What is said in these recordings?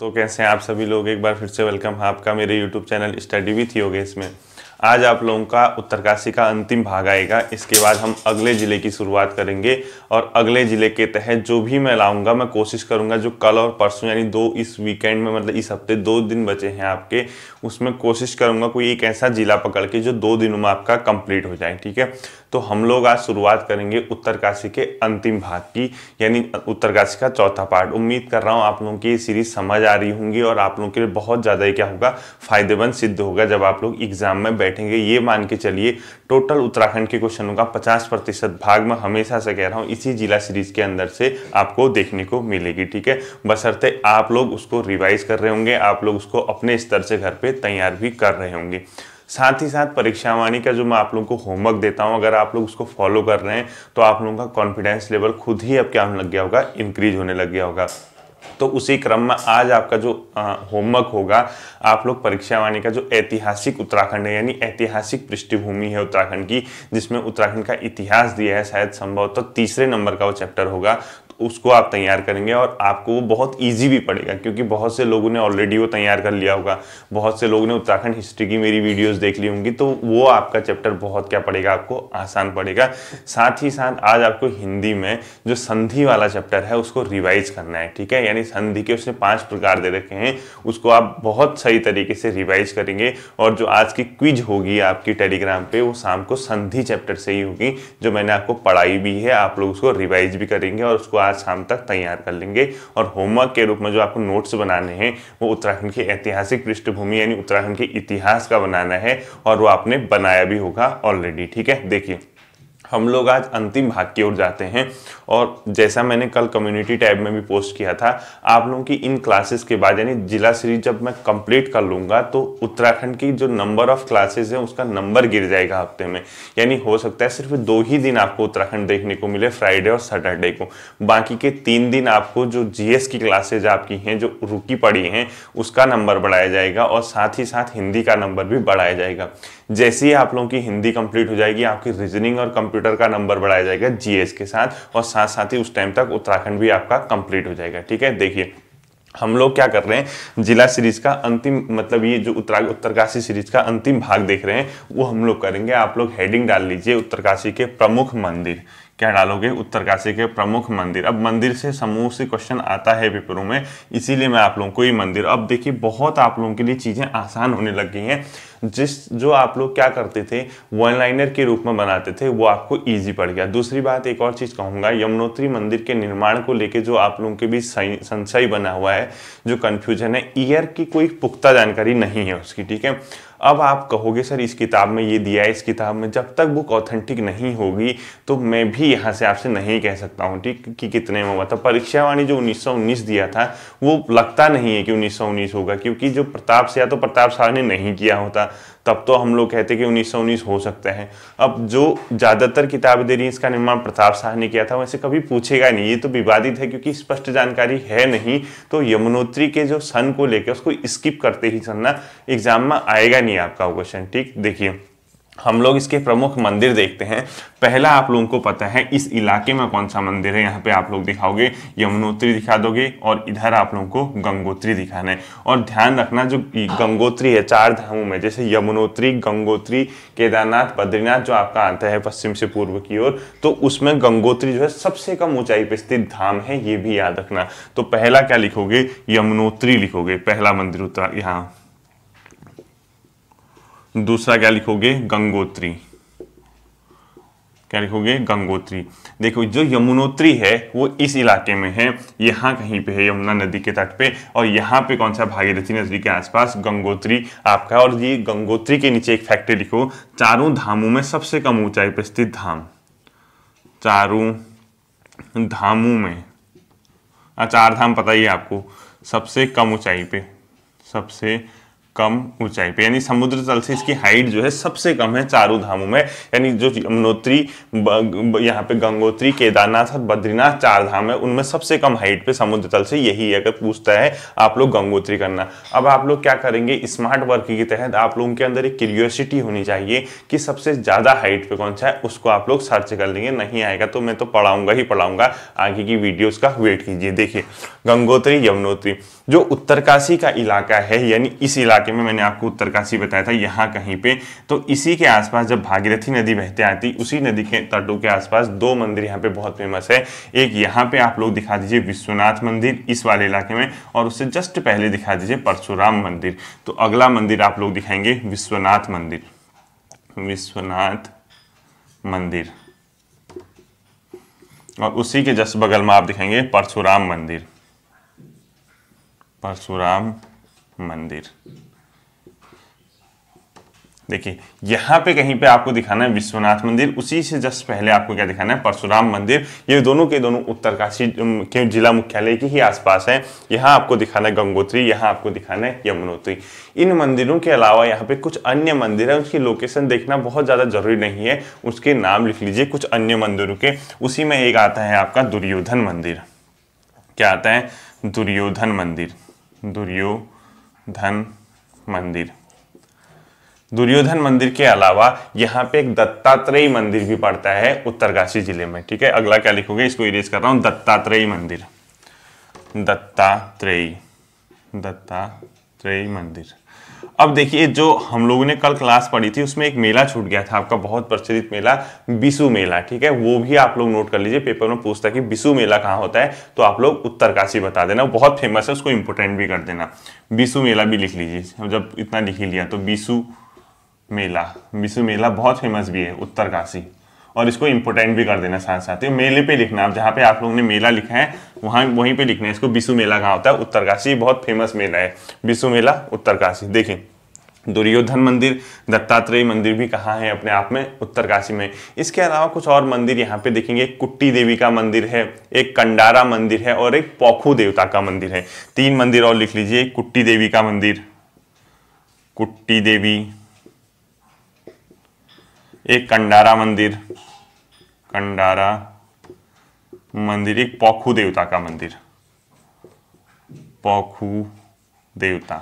तो कैसे हैं आप सभी लोग एक बार फिर से वेलकम है आपका मेरे YouTube channel study with Yogesh में आज आप लोगों का उत्तरकाशी का अंतिम भाग आएगा इसके बाद हम अगले ज़िले की शुरुआत करेंगे और अगले ज़िले के तहत जो भी मैं लाऊंगा मैं कोशिश करूंगा जो कल और परसों यानी दो इस वीकेंड में मतलब इस हफ्ते दो दिन बचे हैं आपके उसमें कोशिश करूंगा कोई एक ऐसा ज़िला पकड़ के जो दो दिनों में आपका कंप्लीट हो जाए ठीक है तो हम लोग आज शुरुआत करेंगे उत्तरकाशी के अंतिम भाग की यानी उत्तरकाशी का चौथा पार्ट उम्मीद कर रहा हूँ आप लोगों की ये सीरीज समझ आ रही होंगी और आप लोगों के लिए बहुत ज़्यादा क्या होगा फायदेमंद सिद्ध होगा जब आप लोग एग्जाम में बैठेंगे ये मान के चलिए टोटल उत्तराखंड के क्वेश्चनों का पचास प्रतिशत भाग मैं हमेशा से कह रहा हूँ इसी जिला सीरीज के अंदर से आपको देखने को मिलेगी ठीक है बसरते आप लोग उसको रिवाइज कर रहे होंगे आप लोग उसको अपने स्तर से घर पर तैयार भी कर रहे होंगे साथ ही साथ परीक्षा वाणी का जो मैं आप लोगों को होमवर्क देता हूँ अगर आप लोग उसको फॉलो कर रहे हैं तो आप लोगों का कॉन्फिडेंस लेवल खुद ही अब क्या होने लग गया होगा इंक्रीज होने लग गया होगा तो उसी क्रम में आज आपका जो होमवर्क होगा आप लोग परीक्षा वाणी का जो ऐतिहासिक उत्तराखंड है यानी ऐतिहासिक पृष्ठभूमि है उत्तराखंड की जिसमें उत्तराखंड का इतिहास दिया है शायद संभवतः तो तीसरे नंबर का वो चैप्टर होगा उसको आप तैयार करेंगे और आपको वो बहुत ईजी भी पड़ेगा क्योंकि बहुत से लोगों ने ऑलरेडी वो तैयार कर लिया होगा बहुत से लोगों ने उत्तराखंड हिस्ट्री की मेरी वीडियोस देख ली होंगी तो वो आपका चैप्टर बहुत क्या पड़ेगा आपको आसान पड़ेगा साथ ही साथ आज आपको हिंदी में जो संधि वाला चैप्टर है उसको रिवाइज करना है ठीक है यानी संधि के उसने पाँच प्रकार दे रखे हैं उसको आप बहुत सही तरीके से रिवाइज करेंगे और जो आज की क्विज होगी आपकी टेलीग्राम पर वो शाम को संधि चैप्टर से ही होगी जो मैंने आपको पढ़ाई भी है आप लोग उसको रिवाइज भी करेंगे और उसको आज शाम तक तैयार कर लेंगे और होमवर्क के रूप में जो आपको नोट्स बनाने हैं वो उत्तराखंड की ऐतिहासिक पृष्ठभूमि यानी उत्तराखंड के इतिहास का बनाना है और वो आपने बनाया भी होगा ऑलरेडी ठीक है देखिए हम लोग आज अंतिम भाग की ओर जाते हैं और जैसा मैंने कल कम्युनिटी टैब में भी पोस्ट किया था आप लोगों की इन क्लासेस के बाद यानी जिला सीरीज जब मैं कंप्लीट कर लूँगा तो उत्तराखंड की जो नंबर ऑफ क्लासेस है उसका नंबर गिर जाएगा हफ्ते में यानी हो सकता है सिर्फ दो ही दिन आपको उत्तराखंड देखने को मिले फ्राइडे और सैटरडे को बाकी के तीन दिन आपको जो जी की क्लासेज आपकी हैं जो रुकी पड़ी हैं उसका नंबर बढ़ाया जाएगा और साथ ही साथ हिंदी का नंबर भी बढ़ाया जाएगा जैसे ही आप लोगों की हिंदी कंप्लीट हो जाएगी आपकी रीजनिंग और कंप्यूटर का नंबर बढ़ाया जाएगा जीएस के साथ और साथ साथ ही उस टाइम तक उत्तराखंड भी आपका कंप्लीट हो जाएगा ठीक है देखिए हम लोग क्या कर रहे हैं जिला सीरीज का अंतिम मतलब ये जो उत्तरा उत्तरकाशी सीरीज का अंतिम भाग देख रहे हैं वो हम लोग करेंगे आप लोग हेडिंग डाल लीजिए उत्तरकाशी के प्रमुख मंदिर क्या डालोगे उत्तरकाशी के प्रमुख मंदिर अब मंदिर से समूह से क्वेश्चन आता है पेपरों में इसीलिए मैं आप लोगों को ये मंदिर अब देखिए बहुत आप लोगों के लिए चीज़ें आसान होने लग गई हैं जिस जो आप लोग क्या करते थे वन लाइनर के रूप में बनाते थे वो आपको ईजी पड़ गया दूसरी बात एक और चीज़ कहूँगा यमुनोत्री मंदिर के निर्माण को लेकर जो आप लोगों के बीच संशय बना हुआ है जो कन्फ्यूजन है ईयर की कोई पुख्ता जानकारी नहीं है उसकी ठीक है अब आप कहोगे सर इस किताब में ये दिया है इस किताब में जब तक बुक ऑथेंटिक नहीं होगी तो मैं भी यहाँ से आपसे नहीं कह सकता हूँ ठीक कि कितने में हुआ था परीक्षावाणी जो 1919 दिया था वो लगता नहीं है कि 1919 होगा क्योंकि जो प्रताप सिया तो प्रताप शाह ने नहीं किया होता तब तो हम लोग कहते कि उन्नीस सौ उन्नीस हो सकता है अब जो ज़्यादातर किताबें दे रही हैं इसका निर्माण प्रताप शाह ने किया था वैसे कभी पूछेगा नहीं ये तो विवादित है क्योंकि स्पष्ट जानकारी है नहीं तो यमुनोत्री के जो सन को लेकर उसको स्किप करते ही चलना एग्जाम में आएगा नहीं आपका क्वेश्चन ठीक देखिए हम लोग इसके प्रमुख मंदिर देखते हैं पहला आप लोगों को पता है इस इलाके में कौन सा मंदिर है यहाँ पे आप लोग दिखाओगे यमुनोत्री दिखा दोगे और इधर आप लोगों को गंगोत्री दिखाना है और ध्यान रखना जो गंगोत्री है चार धामों में जैसे यमुनोत्री गंगोत्री केदारनाथ बद्रीनाथ जो आपका आता है पश्चिम से पूर्व की ओर तो उसमें गंगोत्री जो है सबसे कम ऊंचाई पर स्थित धाम है ये भी याद रखना तो पहला क्या लिखोगे यमुनोत्री लिखोगे पहला मंदिर उतरा यहाँ दूसरा क्या लिखोगे गंगोत्री क्या लिखोगे गंगोत्री देखो जो यमुनोत्री है वो इस इलाके में है यहाँ कहीं पे है यमुना नदी के तट पे और यहाँ पे कौन सा भागीरथी नदी के आसपास गंगोत्री आपका और ये गंगोत्री के नीचे एक फैक्ट्री लिखो चारों धामों में सबसे कम ऊंचाई पर स्थित धाम चारों धामों में हाँ, चार धाम पता ही है आपको सबसे कम ऊंचाई पे सबसे कम ऊंचाई पे यानी समुद्र तल से इसकी हाइट जो है सबसे कम है चारों धामों में यानी जो यमुनोत्री यहाँ पे गंगोत्री केदारनाथ और बद्रीनाथ चार धाम है उनमें सबसे कम हाइट पे समुद्र तल से यही अगर पूछता है आप लोग गंगोत्री करना अब आप लोग क्या करेंगे स्मार्ट वर्क के तहत आप लोगों के अंदर एक क्यूरियोसिटी होनी चाहिए कि सबसे ज़्यादा हाइट पे कौन सा है उसको आप लोग सर्च कर लेंगे नहीं आएगा तो मैं तो पढ़ाऊंगा ही पढ़ाऊंगा आगे की वीडियोज़ का वेट कीजिए देखिए गंगोत्री यमुनोत्री जो उत्तरकाशी का इलाका है यानी इस इलाके में मैंने आपको उत्तरकाशी बताया था यहाँ कहीं पे तो इसी के आसपास जब भागीरथी नदी बहते आती उसी नदी के तटों के आसपास दो मंदिर यहाँ पे बहुत फेमस है एक यहाँ पे आप लोग दिखा दीजिए विश्वनाथ मंदिर इस वाले इलाके में और उससे जस्ट पहले दिखा दीजिए परशुराम मंदिर तो अगला मंदिर आप लोग दिखाएंगे विश्वनाथ मंदिर विश्वनाथ मंदिर और उसी के जस्ट बगल में आप दिखाएंगे परशुराम मंदिर परशुराम मंदिर देखिए यहाँ पे कहीं पे आपको दिखाना है विश्वनाथ मंदिर उसी से जस्ट पहले आपको क्या दिखाना है परशुराम मंदिर ये दोनों के दोनों उत्तरकाशी के जिला मुख्यालय के ही आसपास है यहाँ आपको दिखाना है गंगोत्री यहाँ आपको दिखाना है यमुनोत्री इन मंदिरों के अलावा यहाँ पे कुछ अन्य मंदिर है उसकी लोकेशन देखना बहुत ज़्यादा जरूरी नहीं है उसके नाम लिख लीजिए कुछ अन्य मंदिरों के उसी में एक आता है आपका दुर्योधन मंदिर क्या आता है दुर्योधन मंदिर दुर्योधन मंदिर दुर्योधन मंदिर के अलावा यहाँ पे एक दत्तात्रेय मंदिर भी पड़ता है उत्तरकाशी जिले में ठीक है अगला क्या लिखोगे इसको इरेज कर रहा हूं दत्तात्रेय मंदिर दत्तात्रेय दत्तात्रेय मंदिर अब देखिए जो हम लोगों ने कल क्लास पढ़ी थी उसमें एक मेला छूट गया था आपका बहुत प्रचलित मेला बिशु मेला ठीक है वो भी आप लोग नोट कर लीजिए पेपर में पूछता है कि बिशु मेला कहाँ होता है तो आप लोग उत्तरकाशी बता देना वो बहुत फेमस है उसको इम्पोर्टेंट भी कर देना बिशु मेला भी लिख लीजिए जब इतना लिख ही लिया तो बिशु मेला बिशु मेला बहुत फेमस भी है उत्तरकाशी और इसको इंपोर्टेंट भी कर देना साथ साथ तो मेले पे लिखना आप जहाँ पे आप लोगों ने मेला लिखा है वहाँ वहीं पे लिखना है इसको बिशु मेला कहा होता है उत्तरकाशी बहुत फेमस मेला है बिशु मेला उत्तरकाशी देखिए दुर्योधन मंदिर दत्तात्रेय मंदिर भी कहाँ है अपने आप में उत्तरकाशी में इसके अलावा कुछ और मंदिर यहाँ पे देखेंगे कुट्टी देवी का मंदिर है एक कंडारा मंदिर है और एक पोखू देवता का मंदिर है तीन मंदिर और लिख लीजिए कुट्टी देवी का मंदिर कुट्टी देवी एक कंडारा मंदिर कंडारा मंदिर एक पौखू देवता का मंदिर पौखू देवता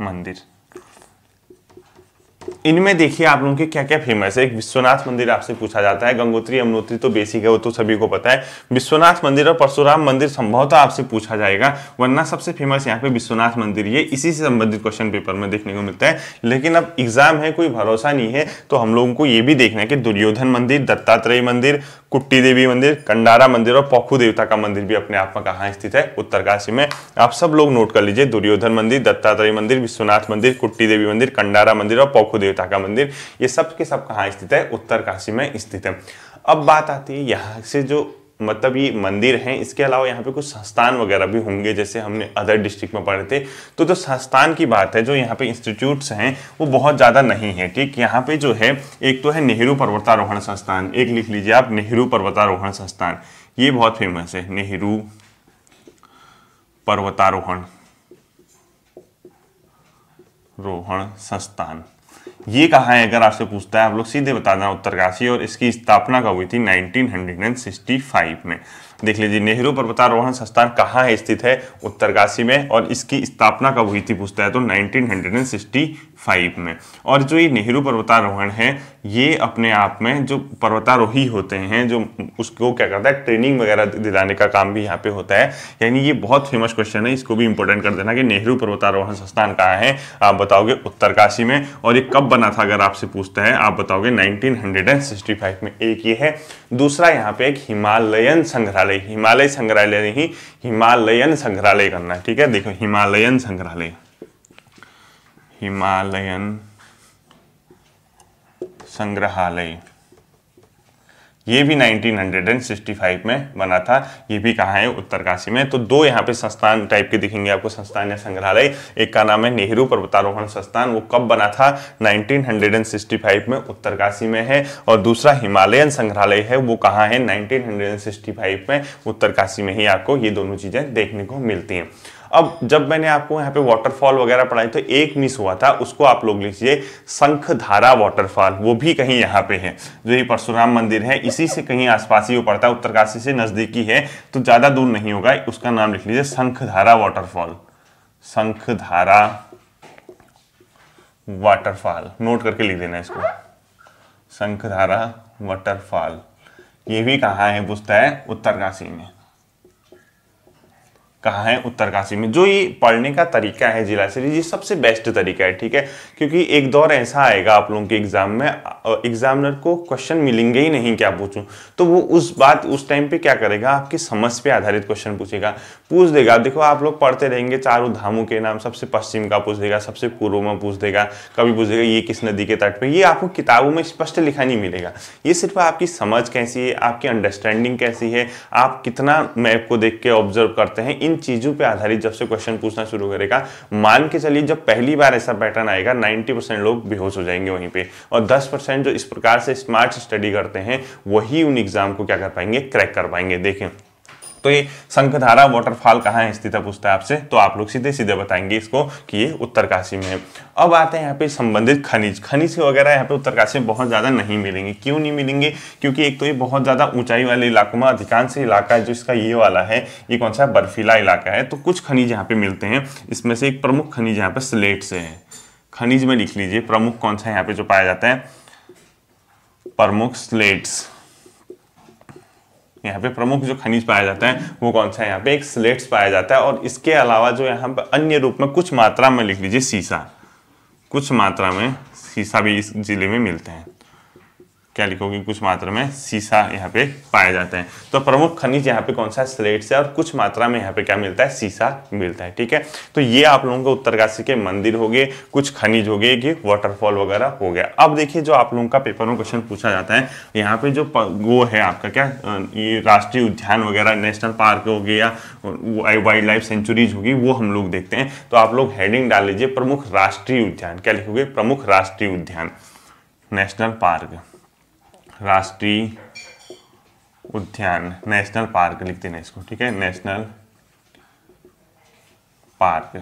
मंदिर इनमें देखिए आप लोगों के क्या क्या फेमस है एक विश्वनाथ मंदिर आपसे पूछा जाता है गंगोत्री यमुनोत्री तो बेसिक है वो तो सभी को पता है विश्वनाथ मंदिर और परशुराम मंदिर संभवतः आपसे पूछा जाएगा वरना सबसे फेमस यहाँ पे विश्वनाथ मंदिर ये इसी से संबंधित क्वेश्चन पेपर में देखने को मिलता है लेकिन अब एग्जाम है कोई भरोसा नहीं है तो हम लोगों को ये भी देखना है कि दुर्योधन मंदिर दत्तात्रेय मंदिर कुट्टी देवी मंदिर कंडारा मंदिर और पौखू देवता का मंदिर भी अपने आप में कहाँ स्थित है उत्तरकाशी में आप सब लोग नोट कर लीजिए दुर्योधन मंदिर दत्तात्रेय मंदिर विश्वनाथ मंदिर कुट्टी देवी मंदिर कंडारा मंदिर और पौखू देवता का मंदिर ये सब के सब कहाँ स्थित है उत्तरकाशी में स्थित है अब बात आती है यहाँ से जो मतलब ये मंदिर हैं इसके अलावा यहाँ पे कुछ संस्थान वगैरह भी होंगे जैसे हमने अदर डिस्ट्रिक्ट में पढ़े थे तो जो संस्थान की बात है जो यहाँ पे इंस्टीट्यूट्स हैं वो बहुत ज़्यादा नहीं है ठीक यहाँ पे जो है एक तो है नेहरू पर्वतारोहण संस्थान एक लिख लीजिए आप नेहरू पर्वतारोहण संस्थान ये बहुत फेमस है नेहरू पर्वतारोहण रोहण संस्थान ये कहाँ है अगर आपसे पूछता है आप लोग सीधे बता देना उत्तरकाशी और इसकी स्थापना कब हुई थी 1965 में देख लीजिए नेहरू पर्वतारोहण संस्थान कहाँ स्थित है उत्तरकाशी में और इसकी स्थापना कब हुई थी पूछता है तो 1965 फाइव में और जो ये नेहरू पर्वतारोहण है ये अपने आप में जो पर्वतारोही होते हैं जो उसको क्या करता है ट्रेनिंग वगैरह दिलाने का काम भी यहाँ पे होता है यानी ये बहुत फेमस क्वेश्चन है इसको भी इंपॉर्टेंट कर देना कि नेहरू पर्वतारोहण संस्थान कहाँ है आप बताओगे उत्तरकाशी में और ये कब बना था अगर आपसे पूछता है आप बताओगे नाइनटीन में एक ये है दूसरा यहाँ पे एक हिमालयन संग्रहालय हिमालय संग्रहालय नहीं हिमालयन संग्रहालय करना है ठीक है देखो हिमालयन संग्रहालय हिमालयन संग्रहालय ये भी 1965 में बना था ये भी कहा है उत्तरकाशी में तो दो यहाँ पे संस्थान टाइप के दिखेंगे आपको संस्थान या संग्रहालय एक का नाम है नेहरू पर्वतारोहण संस्थान वो कब बना था 1965 में उत्तरकाशी में है और दूसरा हिमालयन संग्रहालय है वो कहाँ है 1965 में उत्तरकाशी में ही आपको ये दोनों चीज़ें देखने को मिलती हैं अब जब मैंने आपको यहाँ पे वाटरफॉल वगैरह पढ़ाई तो एक मिस हुआ था उसको आप लोग लीजिए शंखधारा वाटरफॉल वो भी कहीं यहाँ पे है जो ये परशुराम मंदिर है इसी से कहीं आसपास ही वो पड़ता है उत्तरकाशी से नज़दीकी है तो ज़्यादा दूर नहीं होगा उसका नाम लिख लीजिए Shankhdhara waterfall Shankhdhara waterfall note करके लिख देना इसको शंखधारा वाटरफॉल ये भी कहाँ है पूछता है उत्तरकाशी में कहाँ है उत्तरकाशी में जो ये पढ़ने का तरीका है जिला से ये सबसे बेस्ट तरीका है ठीक है क्योंकि एक दौर ऐसा आएगा आप लोगों के एग्जाम में एग्जामिनर को क्वेश्चन मिलेंगे ही नहीं क्या पूछूं तो वो उस बात उस टाइम पे क्या करेगा आपकी समझ पे आधारित क्वेश्चन पूछेगा पूछ देगा देखो आप लोग पढ़ते रहेंगे चारों धामों के नाम सबसे पश्चिम का पूछ देगा सबसे पूर्व में पूछ देगा कभी पूछ देगा ये किस नदी के तट पर ये आपको किताबों में स्पष्ट लिखा नहीं मिलेगा ये सिर्फ आपकी समझ कैसी है आपकी अंडरस्टैंडिंग कैसी है आप कितना मैप को देख के ऑब्जर्व करते हैं इन चीज़ों पे आधारित जब से क्वेश्चन पूछना शुरू करेगा मान के चलिए जब पहली बार ऐसा पैटर्न आएगा 90 परसेंट लोग बेहोश हो जाएंगे वहीं पे और 10 परसेंट जो इस प्रकार से स्मार्ट स्टडी करते हैं वही उन एग्जाम को क्या कर पाएंगे क्रैक कर पाएंगे देखें तो ये संघधारा वाटरफॉल कहाँ स्थित है पूछता है आपसे तो आप लोग सीधे सीधे बताएंगे इसको कि ये उत्तरकाशी में है अब आते हैं यहाँ पे संबंधित खनिज खनिज वगैरह यहाँ पे उत्तरकाशी में बहुत ज़्यादा नहीं मिलेंगे क्यों नहीं मिलेंगे क्योंकि एक तो ये बहुत ज़्यादा ऊंचाई वाले इलाकों में अधिकांश इलाका है जो इसका ये वाला है ये कौन सा बर्फीला इलाका है तो कुछ खनिज यहाँ पे मिलते हैं इसमें से एक प्रमुख खनिज यहाँ पे स्लेट से है खनिज में लिख लीजिए प्रमुख कौन सा यहाँ पे जो पाया जाता है प्रमुख स्लेट्स यहाँ पे प्रमुख जो खनिज पाया जाता है वो कौन सा है यहाँ पे एक स्लेट्स पाया जाता है और इसके अलावा जो यहाँ पे अन्य रूप में कुछ मात्रा में लिख लीजिए सीसा कुछ मात्रा में सीसा भी इस जिले में मिलते हैं क्या लिखोगे कुछ मात्रा में सीसा यहाँ पे पाए जाते हैं तो प्रमुख खनिज यहाँ पे कौन सा स्लेट से और कुछ मात्रा में यहाँ पे क्या मिलता है सीसा मिलता है ठीक है तो ये आप लोगों को उत्तरकाशी के मंदिर हो गए कुछ खनिज हो गए कि वाटरफॉल वगैरह हो गया अब देखिए जो आप लोगों का पेपर में क्वेश्चन पूछा जाता है यहाँ पे जो वो है आपका क्या ये राष्ट्रीय उद्यान वगैरह नेशनल पार्क हो गया वाइल्ड लाइफ सेंचुरीज होगी वो हम लोग देखते हैं तो आप लोग हेडिंग डाल लीजिए प्रमुख राष्ट्रीय उद्यान क्या लिखोगे प्रमुख राष्ट्रीय उद्यान नेशनल पार्क राष्ट्रीय उद्यान नेशनल पार्क लिख देना इसको ठीक है नेशनल पार्क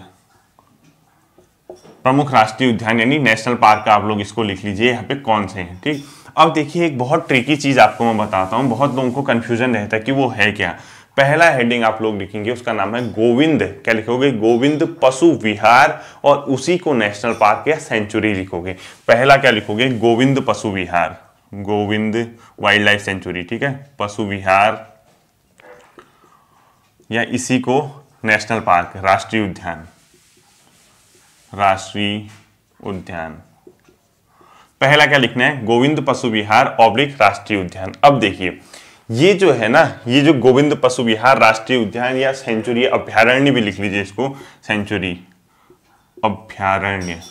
प्रमुख राष्ट्रीय उद्यान यानी नेशनल पार्क आप लोग इसको लिख लीजिए यहाँ पे कौन से हैं ठीक अब देखिए एक बहुत ट्रिकी चीज़ आपको मैं बताता हूँ बहुत लोगों को कंफ्यूजन रहता है कि वो है क्या पहला हेडिंग आप लोग लिखेंगे उसका नाम है गोविंद क्या लिखोगे गोविंद पशु विहार और उसी को नेशनल पार्क या सेंचुरी लिखोगे पहला क्या लिखोगे Govind Pashu Vihar Govind wild life sanctuary ठीक है पशु विहार या इसी को नेशनल पार्क राष्ट्रीय उद्यान राष्ट्रीय उद्यान पहला क्या लिखना है गोविंद पशु विहार ऑब्रिक राष्ट्रीय उद्यान अब देखिए ये जो है ना ये जो गोविंद पशु विहार राष्ट्रीय उद्यान या सेंचुरी अभ्यारण्य भी लिख लीजिए इसको सेंचुरी अभ्यारण्य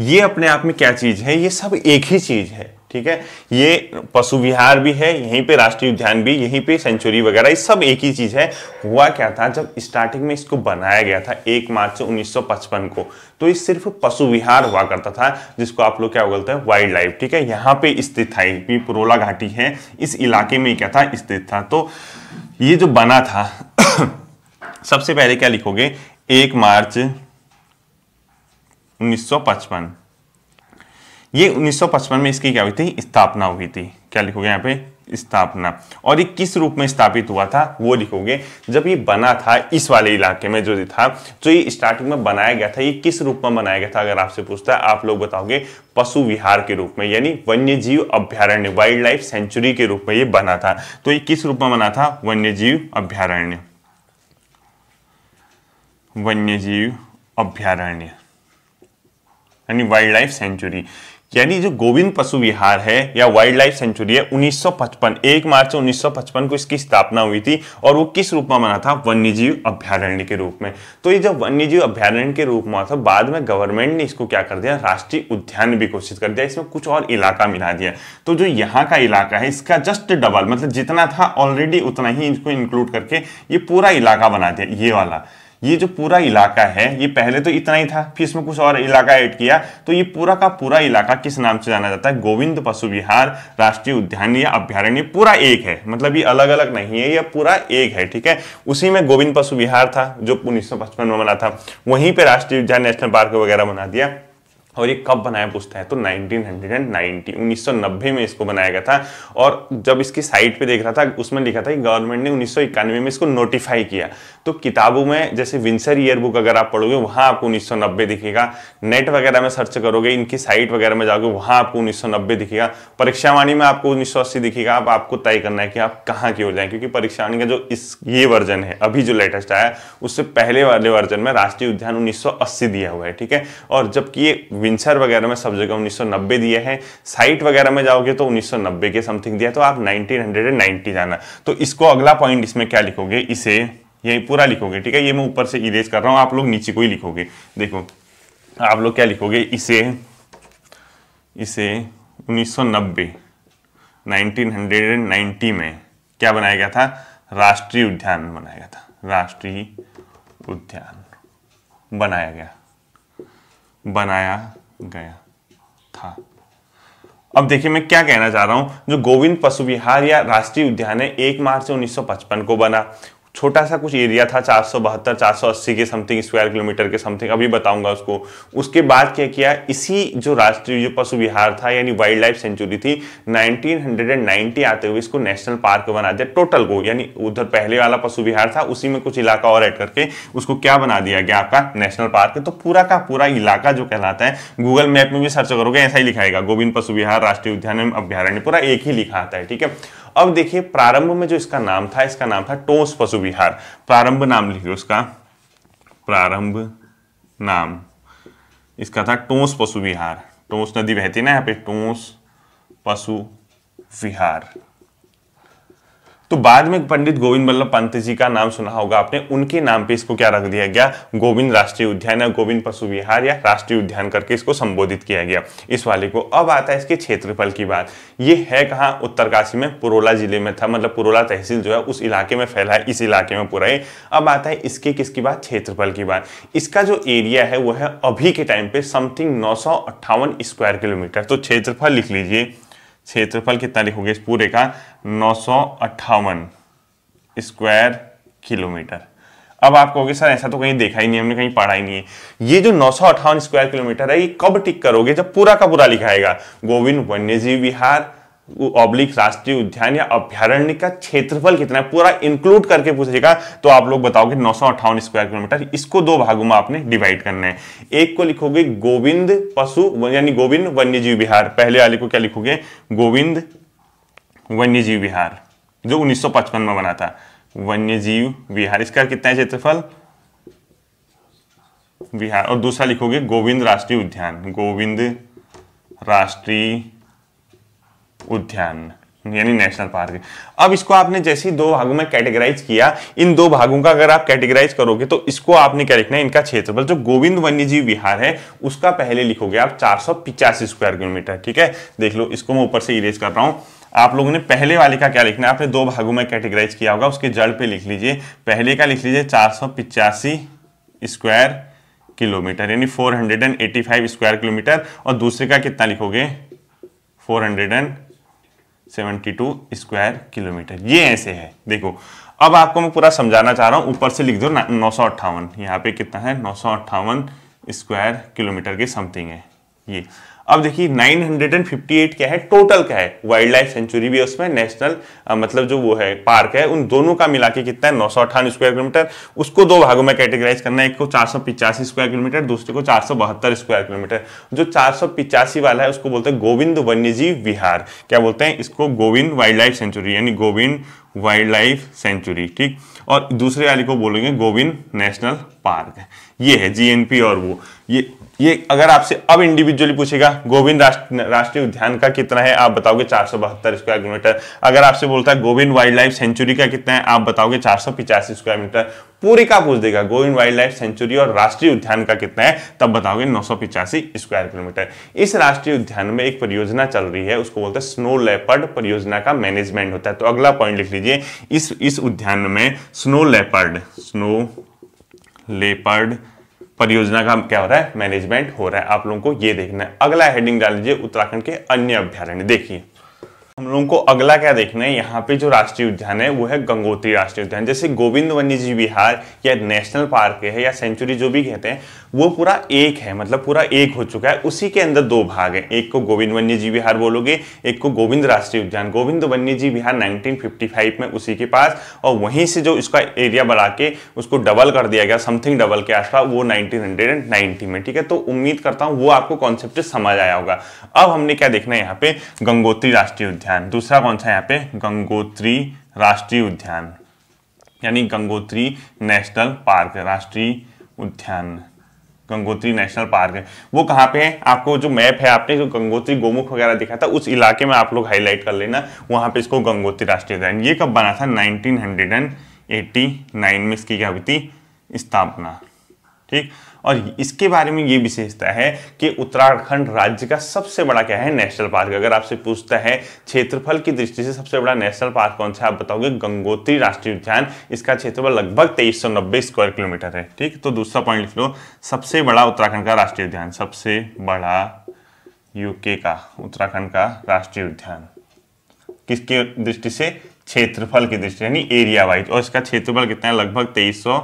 ये अपने आप में क्या चीज़ है ये सब एक ही चीज़ है ठीक है ये पशु विहार भी है यहीं पे राष्ट्रीय उद्यान भी यहीं पे सेंचुरी वगैरह ये सब एक ही चीज़ है हुआ क्या था जब स्टार्टिंग में इसको बनाया गया था एक मार्च उन्नीस को तो ये सिर्फ पशु विहार हुआ करता था जिसको आप लोग क्या बोलते हैं वाइल्ड लाइफ ठीक है यहाँ पे स्थित था पुरोला घाटी है इस इलाके में क्या था स्थित था तो ये जो बना था सबसे पहले क्या लिखोगे एक मार्च 1955 ये 1955 में इसकी क्या हुई थी स्थापना हुई थी क्या लिखोगे यहाँ पे स्थापना और ये किस रूप में स्थापित हुआ था वो लिखोगे जब ये बना था इस वाले इलाके में जो था जो तो ये स्टार्टिंग में बनाया गया था ये किस रूप में बनाया गया था अगर आपसे पूछता है आप लोग बताओगे पशु विहार के रूप में यानी वन्य जीव अभ्यारण्य वाइल्ड लाइफ सेंचुरी के रूप में ये बना था तो ये किस रूप में बना था वन्य जीव अभ्यारण्य वन्य जीव अभ्यारण्य यानी वाइल्ड लाइफ सेंचुरी यानी जो गोविंद पशु विहार है या वाइल्ड लाइफ सेंचुरी है 1955 एक मार्च 1955 को इसकी स्थापना हुई थी और वो किस रूप में बना था वन्यजीव अभ्यारण्य के रूप में तो ये जब वन्यजीव अभ्यारण्य के रूप में था बाद में गवर्नमेंट ने इसको क्या कर दिया राष्ट्रीय उद्यान भी घोषित कर दिया इसमें कुछ और इलाका मिला दिया तो जो यहाँ का इलाका है इसका जस्ट डबल मतलब जितना था ऑलरेडी उतना ही इसको इंक्लूड करके ये पूरा इलाका बना दिया ये वाला ये जो पूरा इलाका है ये पहले तो इतना ही था फिर इसमें कुछ और इलाका ऐड किया तो ये पूरा का पूरा इलाका किस नाम से जाना जाता है गोविंद पशु विहार राष्ट्रीय उद्यान या अभ्यारण्य पूरा एक है मतलब ये अलग अलग नहीं है यह पूरा एक है ठीक है उसी में गोविंद पशु विहार था जो उन्नीस में बना था वहीं पर राष्ट्रीय उद्यान नेशनल पार्क वगैरह बना दिया और ये कब बनाया पूछता है तो 1990 1990 में इसको बनाया गया था और जब इसकी साइट पे देख रहा था उसमें लिखा था कि गवर्नमेंट ने उन्नीस में इसको नोटिफाई किया तो किताबों में जैसे विंसर ईयर बुक अगर आप पढ़ोगे वहाँ आपको 1990 दिखेगा नेट वगैरह में सर्च करोगे इनकी साइट वगैरह में जाओगे वहां आपको उन्नीस दिखेगा परीक्षावाणी में आपको 1980 दिखेगा अब आप आपको तय करना है कि आप कहाँ की हो जाए क्योंकि परीक्षावाणी का जो इस ये वर्जन है अभी जो लेटेस्ट आया उससे पहले वाले वर्जन में राष्ट्रीय उद्यान उन्नीस दिया हुआ है ठीक है और जबकि ये विंसर वगैरह में सब जगह उन्नीस दिए हैं साइट वगैरह में जाओगे तो उन्नीस के समथिंग दिया तो आप नाइनटीन जाना तो इसको अगला पॉइंट इसमें क्या लिखोगे इसे यही पूरा लिखोगे ठीक है ये मैं ऊपर से इरेज कर रहा हूँ आप लोग नीचे को ही लिखोगे देखो आप लोग क्या लिखोगे इसे इसे 1990 1990 में क्या बनाया गया था राष्ट्रीय उद्यान बनाया गया था राष्ट्रीय उद्यान बनाया गया बनाया गया था अब देखिए मैं क्या कहना चाह रहा हूं जो गोविंद पशु विहार या राष्ट्रीय उद्यान है एक मार्च 1955 को बना छोटा सा कुछ एरिया था चार सौ बहत्तर चार सौ अस्सी के समथिंग स्क्वायर किलोमीटर के समथिंग अभी बताऊंगा उसको उसके बाद क्या किया इसी जो राष्ट्रीय जो पशु विहार था यानी वाइल्ड लाइफ सेंचुरी थी 1990 आते हुए इसको नेशनल पार्क बना दिया टोटल को यानी उधर पहले वाला पशु विहार था उसी में कुछ इलाका और ऐड करके उसको क्या बना दिया गया आपका नेशनल पार्क तो पूरा का पूरा इलाका जो कहलाता है गूगल मैप में भी सर्च करोगे ऐसा ही लिखाएगा गोविंद पशु विहार राष्ट्रीय उद्यान अभ्यारण्य पूरा एक ही लिखा आता है ठीक है अब देखिए प्रारंभ में जो इसका नाम था इसका नाम था टोस पशु विहार प्रारंभ नाम लिखिए उसका प्रारंभ नाम इसका था टोस पशु विहार टोस नदी बहती ना यहाँ पे टोस पशु विहार तो बाद में पंडित गोविंद वल्लभ पंत जी का नाम सुना होगा आपने उनके नाम पे इसको क्या रख दिया गया गोविंद राष्ट्रीय उद्यान या गोविंद पशु विहार या राष्ट्रीय उद्यान करके इसको संबोधित किया गया इस वाले को अब आता है इसके क्षेत्रफल की बात ये है कहाँ उत्तरकाशी में पुरोला जिले में था मतलब पुरोला तहसील जो है उस इलाके में फैला है इस इलाके में पूरा अब आता है इसके किसकी बात क्षेत्रफल की बात इसका जो एरिया है वो है अभी के टाइम पे समथिंग नौ स्क्वायर किलोमीटर तो क्षेत्रफल लिख लीजिए क्षेत्रफल कितना लिखोगे इस पूरे का नौ स्क्वायर किलोमीटर अब आप कहोगे सर ऐसा तो कहीं देखा ही नहीं हमने कहीं पढ़ा ही नहीं है ये जो नौ स्क्वायर किलोमीटर है ये कब टिक करोगे जब पूरा का पूरा लिखाएगा गोविंद वन्यजीव विहार ऑब्लिक राष्ट्रीय उद्यान या अभ्यारण्य का क्षेत्रफल कितना है पूरा इंक्लूड करके पूछेगा तो आप लोग बताओगे नौ स्क्वायर किलोमीटर इसको दो भागों में आपने डिवाइड करना है एक को लिखोगे गोविंद पशु यानी गोविंद वन्यजीव विहार पहले वाले को क्या लिखोगे गोविंद वन्यजीव विहार जो 1955 में बना था वन्यजीव विहार इसका कितना है क्षेत्रफल विहार और दूसरा लिखोगे गोविंद राष्ट्रीय उद्यान गोविंद राष्ट्रीय उद्यान यानी नेशनल पार्क अब इसको आपने जैसे दो भागों में कैटेगराइज किया इन दो भागों का अगर आप कैटेगराइज करोगे तो इसको आपने क्या लिखना है इनका क्षेत्रफल जो गोविंद वन्यजीव विहार है उसका पहले लिखोगे आप चार स्क्वायर किलोमीटर ठीक है देख लो इसको मैं ऊपर से इरेज कर रहा हूँ आप लोगों ने पहले वाले का क्या लिखना है आपने दो भागों में कैटेगराइज किया होगा उसके जड़ पे लिख लीजिए पहले का लिख लीजिए चार स्क्वायर किलोमीटर यानी 485 स्क्वायर किलोमीटर और दूसरे का कितना लिखोगे 400 and seventy two square kilometre ये ऐसे है देखो अब आपको मैं पूरा समझाना चाह रहा हूं ऊपर से लिख दो नौ सौ अट्ठावन यहाँ पे कितना है नौ सौ अट्ठावन स्क्वायर किलोमीटर के समथिंग है ये अब देखिए 958 क्या है टोटल क्या है वाइल्ड लाइफ सेंचुरी भी उसमें नेशनल आ, मतलब जो वो है पार्क है उन दोनों का मिला के कितना है नौ स्क्वायर किलोमीटर उसको दो भागों में कैटेगराइज करना है एक को चार स्क्वायर किलोमीटर दूसरे को चार स्क्वायर किलोमीटर जो चार वाला है उसको बोलते हैं गोविंद वन्यजीव विहार क्या बोलते हैं इसको गोविंद वाइल्ड लाइफ सेंचुरी यानी गोविंद वाइल्ड लाइफ सेंचुरी ठीक और दूसरे वाली को बोलेंगे गोविंद नेशनल पार्क ये है जीएनपी और वो ये ये अगर आपसे अब इंडिविजुअली पूछेगा गोविंद राष्ट्रीय उद्यान का कितना है आप बताओगे चार स्क्वायर किलोमीटर अगर आपसे बोलता है गोविंद वाइल्ड लाइफ सेंचुरी का कितना है आप बताओगे चार स्क्वायर मीटर पूरे का पूछ देगा गोविंद वाइल्ड लाइफ सेंचुरी और राष्ट्रीय उद्यान का कितना है तब बताओगे नौ स्क्वायर किलोमीटर इस राष्ट्रीय उद्यान में एक परियोजना चल रही है उसको बोलते हैं स्नो लेपर्ड परियोजना का मैनेजमेंट होता है तो अगला पॉइंट लिख लीजिए इस इस उद्यान में स्नो लेपर्ड स्नो लेपर्ड परियोजना का क्या हो रहा है मैनेजमेंट हो रहा है आप लोगों को ये देखना है अगला हेडिंग डाल लीजिए उत्तराखंड के अन्य अभ्यारण्य देखिए हम लोगों को अगला क्या देखना है यहाँ पे जो राष्ट्रीय उद्यान है वो है गंगोत्री राष्ट्रीय उद्यान जैसे गोविंद वन्य जी विहार या नेशनल पार्क है या सेंचुरी जो भी कहते हैं वो पूरा एक है मतलब पूरा एक हो चुका है उसी के अंदर दो भाग हैं एक को गोविंद वन्य जी विहार बोलोगे एक को गोविंद राष्ट्रीय उद्यान गोविंद वन्य जीव विहार नाइनटीन में उसी के पास और वहीं से जो इसका एरिया बढ़ा के उसको डबल कर दिया गया समथिंग डबल के आसपास वो नाइनटीन में ठीक है तो उम्मीद करता हूँ वो आपको कॉन्सेप्ट समझ आया होगा अब हमने क्या देखना है यहाँ पे गंगोत्री राष्ट्रीय उद्यान उद्यान दूसरा कौन सा यहाँ पे गंगोत्री राष्ट्रीय उद्यान यानी गंगोत्री नेशनल पार्क राष्ट्रीय उद्यान गंगोत्री नेशनल पार्क है वो कहाँ पे है आपको जो मैप है आपने जो गंगोत्री गोमुख वगैरह दिखा था उस इलाके में आप लोग हाईलाइट कर लेना वहाँ पे इसको गंगोत्री राष्ट्रीय उद्यान ये कब बना था 1989 में इसकी क्या हुई थी स्थापना ठीक और इसके बारे में ये विशेषता है कि उत्तराखंड राज्य का सबसे बड़ा क्या है नेशनल पार्क अगर आपसे पूछता है क्षेत्रफल की दृष्टि से सबसे बड़ा नेशनल पार्क कौन सा आप बताओगे गंगोत्री राष्ट्रीय उद्यान इसका क्षेत्रफल लगभग तेईस स्क्वायर किलोमीटर है ठीक तो दूसरा पॉइंट लिख लो सबसे बड़ा उत्तराखंड का राष्ट्रीय उद्यान सबसे बड़ा यूके का उत्तराखंड का राष्ट्रीय उद्यान किसकी दृष्टि से क्षेत्रफल की दृष्टि यानी एरिया वाइज और इसका क्षेत्रफल कितना है लगभग तेईस सौ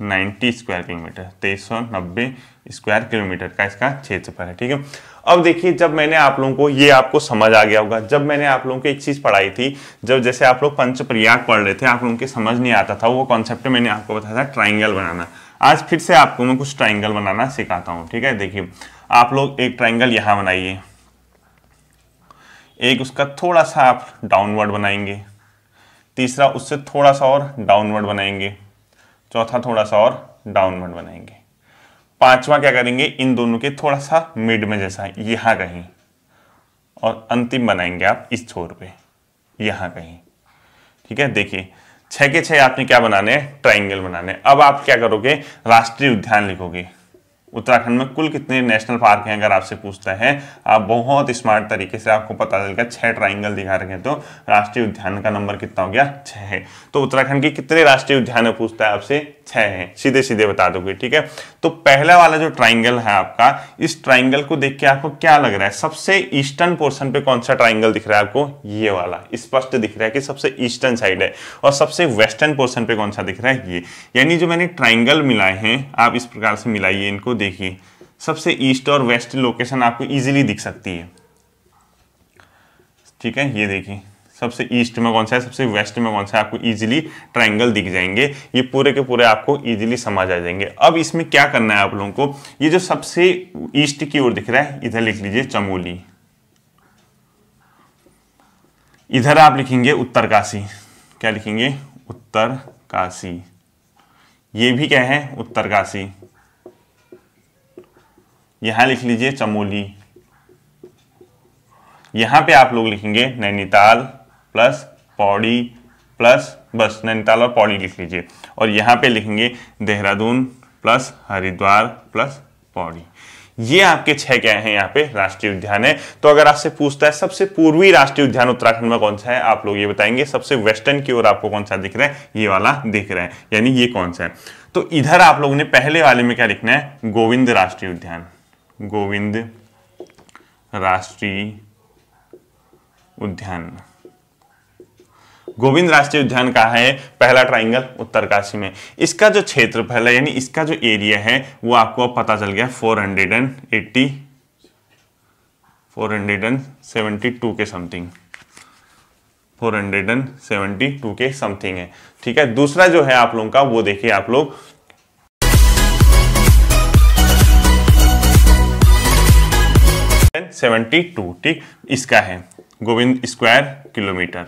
90 स्क्वायर किलोमीटर तेईस सौ नब्बे स्क्वायर किलोमीटर का इसका क्षेत्रफल है ठीक है अब देखिए जब मैंने आप लोगों को ये आपको समझ आ गया होगा जब मैंने आप लोगों को एक चीज़ पढ़ाई थी जब जैसे आप लोग पंचप्रयाग पढ़ रहे थे आप लोगों के समझ नहीं आता था वो कॉन्सेप्ट मैंने आपको बताया था ट्राइंगल बनाना आज फिर से आपको मैं कुछ ट्राइंगल बनाना सिखाता हूँ ठीक है देखिए आप लोग एक ट्राइंगल यहाँ बनाइए एक उसका थोड़ा सा आप डाउनवर्ड बनाएंगे तीसरा उससे थोड़ा सा और डाउनवर्ड बनाएंगे चौथा थोड़ा सा और डाउनवर्ड बनाएंगे पांचवा क्या करेंगे इन दोनों के थोड़ा सा मिड में जैसा यहां कहीं और अंतिम बनाएंगे आप इस छोर पे यहां कहीं ठीक है देखिए छह के छह आपने क्या बनाने ट्राइंगल बनाने अब आप क्या करोगे राष्ट्रीय उद्यान लिखोगे उत्तराखंड में कुल कितने नेशनल पार्क हैं अगर आपसे पूछता है आप बहुत स्मार्ट तरीके से आपको पता चलेगा छह ट्राइंगल दिखा रखे हैं तो राष्ट्रीय उद्यान का नंबर कितना हो गया छह है तो उत्तराखंड के कितने राष्ट्रीय उद्यान है पूछता है आपसे छह हैं सीधे सीधे बता दोगे ठीक है तो पहला वाला जो ट्राइंगल है आपका इस ट्राइंगल को देख के आपको क्या लग रहा है सबसे ईस्टर्न पोर्शन पे कौन सा ट्राइंगल दिख रहा है आपको ये वाला स्पष्ट दिख रहा है कि सबसे ईस्टर्न साइड है और सबसे वेस्टर्न पोर्शन पे कौन सा दिख रहा है ये यानी जो मैंने ट्राइंगल मिलाए हैं आप इस प्रकार से मिलाइए इनको देखिए सबसे ईस्ट और वेस्ट लोकेशन आपको ईजिली दिख सकती है ठीक है ये देखिए सबसे ईस्ट में कौन सा है सबसे वेस्ट में कौन सा है आपको ईजिली ट्राइंगल दिख जाएंगे ये पूरे के पूरे आपको ईजिली समझ आ जाएंगे अब इसमें क्या करना है आप लोगों को ये जो सबसे ईस्ट की ओर दिख रहा है इधर लिख लीजिए चमोली इधर आप लिखेंगे उत्तरकाशी क्या लिखेंगे उत्तरकाशी ये भी क्या है उत्तरकाशी यहां लिख लीजिए चमोली यहां पे आप लोग लिखेंगे नैनीताल प्लस पौड़ी प्लस बस नैनीताल और पौड़ी लिख लीजिए और यहाँ पे लिखेंगे देहरादून प्लस हरिद्वार प्लस पौड़ी ये आपके छह क्या हैं यहाँ पे राष्ट्रीय उद्यान है तो अगर आपसे पूछता है सबसे पूर्वी राष्ट्रीय उद्यान उत्तराखंड में कौन सा है आप लोग ये बताएंगे सबसे वेस्टर्न की ओर आपको कौन सा दिख रहा है ये वाला दिख रहा है यानी ये कौन सा है तो इधर आप लोगों ने पहले वाले में क्या लिखना है गोविंद राष्ट्रीय उद्यान गोविंद राष्ट्रीय उद्यान गोविंद राष्ट्रीय उद्यान का है पहला ट्राइंगल उत्तरकाशी में इसका जो क्षेत्रफल है यानी इसका जो एरिया है वो आपको अब पता चल गया four hundred and eighty four hundred and seventy two के something four hundred and seventy two के समथिंग है ठीक है दूसरा जो है आप लोगों का वो देखिए आप लोग सेवेंटी टू ठीक इसका है गोविंद स्क्वायर किलोमीटर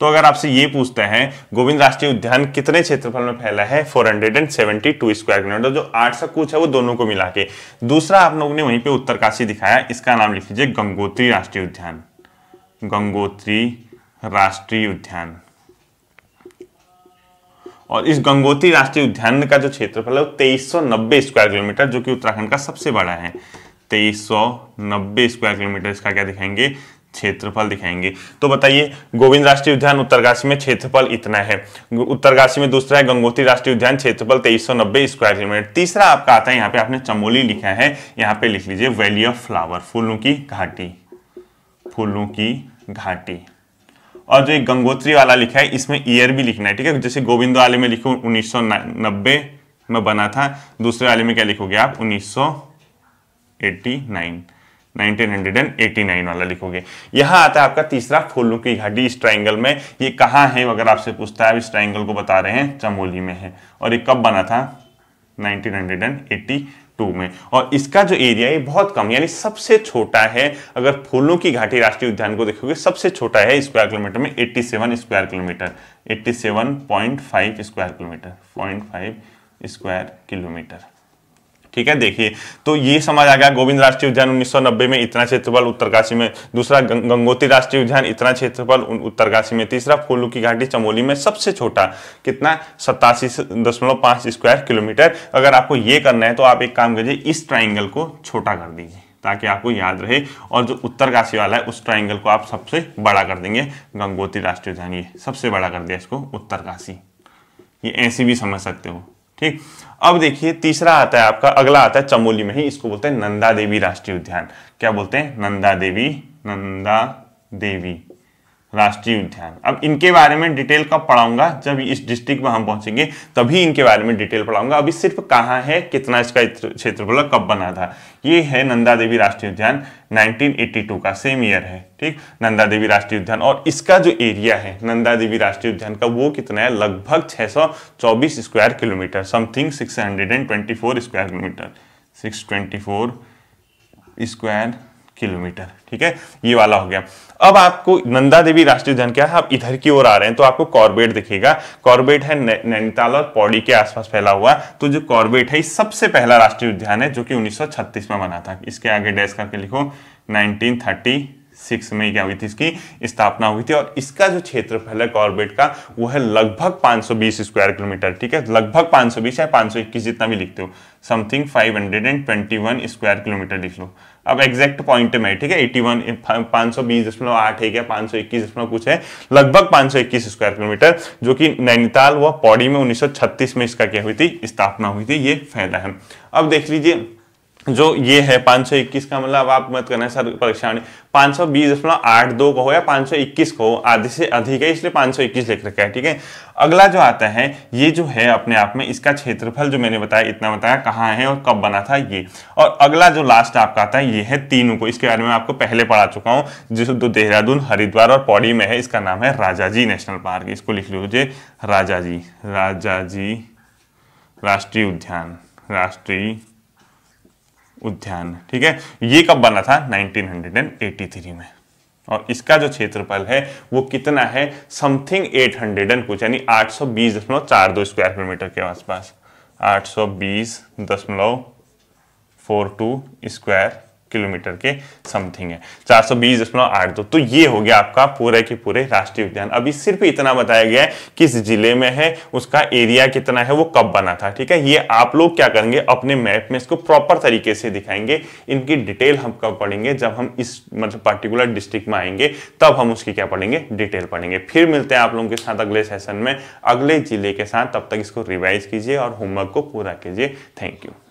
तो अगर आपसे ये पूछते हैं गोविंद राष्ट्रीय उद्यान कितने क्षेत्रफल में फैला है 472 स्क्वायर किलोमीटर जो आठ सौ कुछ है वो दोनों को मिला के दूसरा आप लोगों ने वहीं पे उत्तरकाशी दिखाया इसका नाम लिख लीजिए गंगोत्री राष्ट्रीय उद्यान गंगोत्री राष्ट्रीय उद्यान और इस गंगोत्री राष्ट्रीय उद्यान का जो क्षेत्रफल है वो तेईस स्क्वायर किलोमीटर जो कि उत्तराखंड का सबसे बड़ा है तेईस स्क्वायर किलोमीटर इसका क्या दिखाएंगे क्षेत्रफल दिखाएंगे तो बताइए गोविंद राष्ट्रीय उद्यान उत्तरकाशी में क्षेत्रफल इतना है उत्तरकाशी में दूसरा है गंगोत्री राष्ट्रीय उद्यान क्षेत्रफल तेईस स्क्वायर किलोमीटर तीसरा आपका आता है यहाँ पे आपने चमोली लिखा है यहाँ पे लिख लीजिए वैली ऑफ फ्लावर फूलों की घाटी फूलों की घाटी और जो एक गंगोत्री वाला लिखा है इसमें ईयर भी लिखना है ठीक है जैसे गोविंद वाले में लिखो उन्नीस में बना था दूसरे वाले में क्या लिखोगे आप उन्नीस 1989 वाला लिखोगे यहाँ आता है आपका तीसरा फूलों की घाटी इस ट्राइंगल में ये कहाँ है अगर आपसे पूछता है इस ट्राइंगल को बता रहे हैं चमोली में है और ये कब बना था 1982 में और इसका जो एरिया है बहुत कम यानी सबसे छोटा है अगर फूलों की घाटी राष्ट्रीय उद्यान को देखोगे सबसे छोटा है स्क्वायर किलोमीटर में eighty square kilometre eighty square kilometre point five square kilometre ठीक है देखिए तो ये समझ आ गया गोविंद राष्ट्रीय उद्यान 1990 में इतना क्षेत्रफल उत्तरकाशी में दूसरा गंगोत्री राष्ट्रीय उद्यान इतना क्षेत्रफल उत्तरकाशी में तीसरा फूलों की घाटी चमोली में सबसे छोटा कितना सतासी दशमलव स्क्वायर किलोमीटर अगर आपको ये करना है तो आप एक काम करिए इस ट्राइंगल को छोटा कर दीजिए ताकि आपको याद रहे और जो उत्तरकाशी वाला है उस ट्राइंगल को आप सबसे बड़ा कर देंगे गंगोत्री राष्ट्रीय उद्यान ये सबसे बड़ा कर दिया इसको उत्तरकाशी ये ऐसे भी समझ सकते हो ठीक अब देखिए तीसरा आता है आपका अगला आता है चमोली में ही इसको बोलते हैं नंदा देवी राष्ट्रीय उद्यान क्या बोलते हैं नंदा देवी नंदा देवी राष्ट्रीय उद्यान अब इनके बारे में डिटेल कब पढ़ाऊंगा जब इस डिस्ट्रिक्ट में हम पहुंचेंगे तभी इनके बारे में डिटेल पढ़ाऊंगा अभी सिर्फ कहाँ है कितना इसका क्षेत्रफल कब बना था ये है नंदा देवी राष्ट्रीय उद्यान 1982 का सेम ईयर है ठीक नंदा देवी राष्ट्रीय उद्यान और इसका जो एरिया है नंदा देवी राष्ट्रीय उद्यान का वो कितना है लगभग छह square kilometre something six square kilometre six square kilometre ठीक है ये वाला हो गया अब आपको नंदा देवी राष्ट्रीय उद्यान क्या है आप इधर की ओर आ रहे हैं तो आपको कॉर्बेट दिखेगा कॉर्बेट है नैनीताल और पौड़ी के आसपास फैला हुआ तो जो कॉर्बेट है सबसे पहला राष्ट्रीय उद्यान है जो कि 1936 में बना था इसके आगे डैश करके लिखो नाइनटीन सिक्स में क्या हुई थी इसकी स्थापना हुई थी और इसका जो क्षेत्रफल है कॉर्बेट का वो है लगभग 520 स्क्वायर किलोमीटर ठीक है लगभग 520 या 521 जितना भी लिखते हो समथिंग 521 स्क्वायर किलोमीटर लिख लो अब एग्जैक्ट पॉइंट में ठीक है एटी वन पाँच सौ बीस आठ है क्या पाँच सौ इक्कीस दशमलव कुछ है लगभग पाँच सौ इक्कीस स्क्वायर किलोमीटर जो कि नैनीताल व पौड़ी में उन्नीस में इसका क्या हुई थी स्थापना हुई थी ये फायदा है अब देख लीजिए जो ये है 521 का मतलब आप मत करना सर परीक्षा पाँच सौ बीस दशमलव आठ दो को हो या 521 इक्कीस को आधे से अधिक है इसलिए 521 लिख रखा है ठीक है अगला जो आता है ये जो है अपने आप में इसका क्षेत्रफल जो मैंने बताया इतना बताया कहाँ है और कब बना था ये और अगला जो लास्ट आपका आता है ये है तीनों को इसके बारे में आपको पहले पढ़ा चुका हूँ जिस दो तो देहरादून हरिद्वार और पौड़ी में है इसका नाम है राजा जी नेशनल पार्क इसको लिख लीजिए राजा जी राजा जी राष्ट्रीय उद्यान राष्ट्रीय उद्यान ठीक है ये कब बना था 1983 में और इसका जो क्षेत्रफल है वो कितना है समथिंग एट हंड्रेड एंड कुछ यानी आठ सौ बीस दशमलव चार दो स्क्वायर किलोमीटर के आसपास आठ सौ बीस दशमलव फोर टू स्क्वायर किलोमीटर के समथिंग है चार सौ बीस दशमलव आठ दो तो ये हो गया आपका पूरे के पूरे राष्ट्रीय उद्यान अभी सिर्फ इतना बताया गया है किस जिले में है उसका एरिया कितना है वो कब बना था ठीक है ये आप लोग क्या करेंगे अपने मैप में इसको प्रॉपर तरीके से दिखाएंगे इनकी डिटेल हम कब पढ़ेंगे जब हम इस मतलब पर्टिकुलर डिस्ट्रिक्ट में आएंगे तब हम उसकी क्या पढ़ेंगे डिटेल पढ़ेंगे फिर मिलते हैं आप लोगों के साथ अगले सेशन में अगले जिले के साथ तब तक इसको रिवाइज कीजिए और होमवर्क को पूरा कीजिए थैंक यू